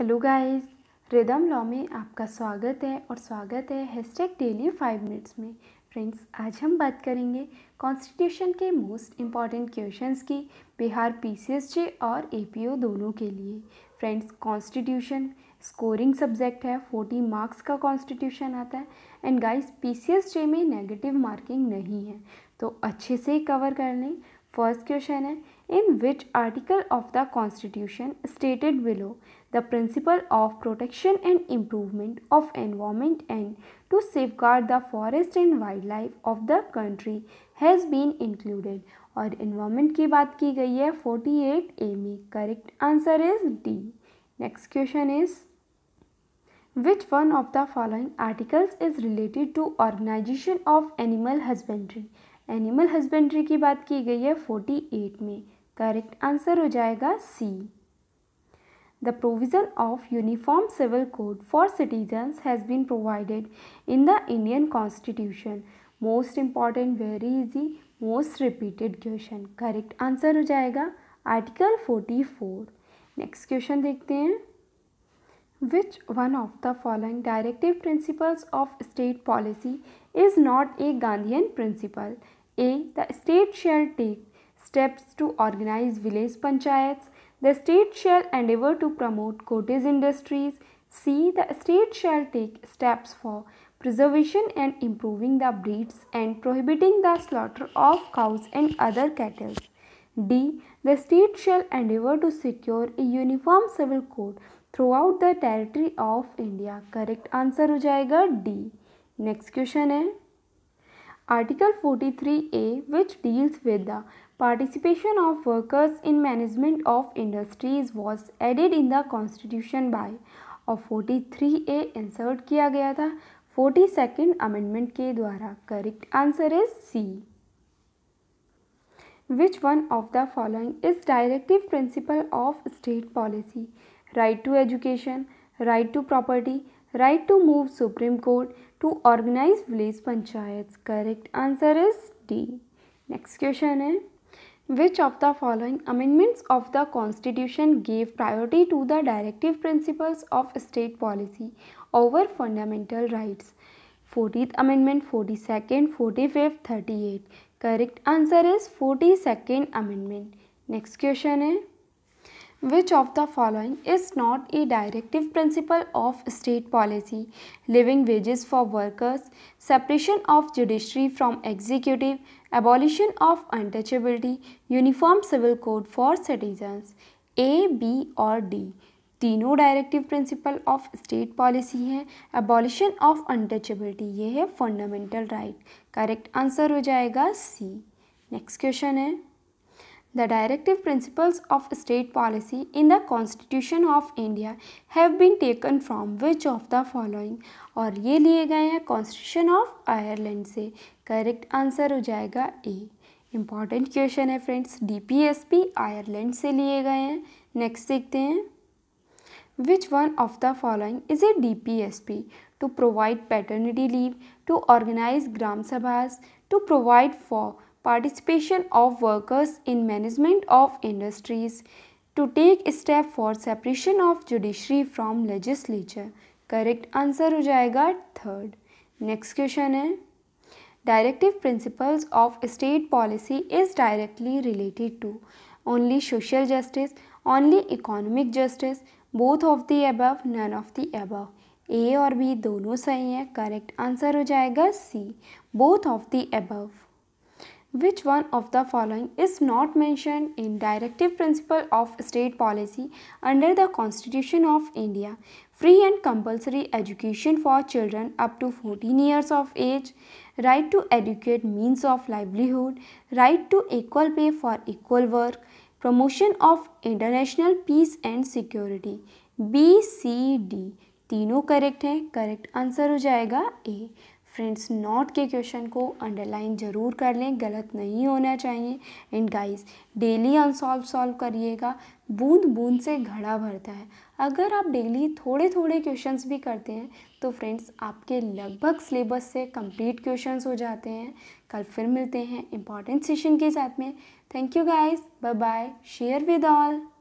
Hello guys rhythm law में आपका स्वागत है और स्वागत है हैशटैग डेली फाइव मिनट्स में फ्रेंड्स आज हम बात करेंगे कॉन्स्टिट्यूशन के मोस्ट इम्पॉर्टेंट क्वेश्चंस की बिहार पीसीएसजे और एपीओ दोनों के लिए फ्रेंड्स कॉन्स्टिट्यूशन स्कोरिंग सब्जेक्ट है फोर्टी मार्क्स का कॉन्स्टिट्यूशन आता है एंड गाइस पीसीएसजे में नेगेटिव मार्किंग नहीं है तो अच्छे से कवर कर लें First question is in which article of the constitution stated below the principle of protection and improvement of environment and to safeguard the forest and wildlife of the country has been included और environment की बात की गई है 48 A में correct answer is D next question is Which one of the following articles is related to organization of animal husbandry? Animal husbandry की बात की गई है फोर्टी एट में करेक्ट आंसर हो जाएगा C the provision of uniform civil code for citizens has been provided in the Indian constitution most important very easy most repeated question correct answer हो जाएगा article forty four next question देखते हैं which one of the following directive principles of state policy is not a Gandhian principle A. The state shall take steps to organize village panchayats. The state shall endeavor to promote cottage industries. C. The state shall take steps for preservation and improving the breeds and prohibiting the slaughter of cows and other cattle. D. The state shall endeavor to secure a uniform civil code throughout the territory of India. Correct answer हो D. Next question question Article 43A which deals with the participation of workers in management of industries was added in the constitution by और 43A insert किया गया था 42nd Amendment के द्वारा Correct answer is C. which one of the following is directive principle of state policy right to education right to property Right to move Supreme Court to organize village panchayats. Correct answer is D. Next question is which of the following amendments of the constitution gave priority to the directive principles of state policy over fundamental rights? 40th amendment, 42nd, 45th, 38. Correct answer is 42nd amendment. Next question is Which of the following is not a directive principle of state policy? Living wages for workers, separation of judiciary from executive, abolition of untouchability, uniform civil code for citizens. A, B और D. तीनों directive principle of state policy हैं abolition of untouchability ये है fundamental right correct answer हो जाएगा C next question है The directive principles of state policy in the Constitution of India have been taken from which of the following? और ये लिए गए हैं Constitution of Ireland से Correct answer हो जाएगा A. Important question है friends. DPSP Ireland से लिए गए हैं Next देखते हैं which one of the following is a dpsp to provide paternity leave to organize gram sabhas to provide for participation of workers in management of industries, to take step for separation of judiciary from legislature. Correct answer हो जाएगा third next question है directive principles of state policy is directly related to only social justice only economic justice both of the above none of the above A और B दोनों सही हैं correct answer हो जाएगा C both of the above Which one of the following is not mentioned in directive principle of state policy under the Constitution of India? Free and compulsory education for children up to 14 years of age, right to educate means of livelihood, right to equal pay for equal work, promotion of international peace and security. B, C, D. तीनों correct हैं correct answer हो जाएगा A friends not के question को underline ज़रूर कर लें गलत नहीं होना चाहिए and guys daily unsolved solve करिएगा बूंद बूंद से घड़ा भरता है अगर आप डेली थोड़े थोड़े क्वेश्चंस भी करते हैं तो फ्रेंड्स आपके लगभग सिलेबस से कंप्लीट क्वेश्चंस हो जाते हैं कल फिर मिलते हैं इंपॉर्टेंट सेशन के साथ में thank you guys bye bye share with all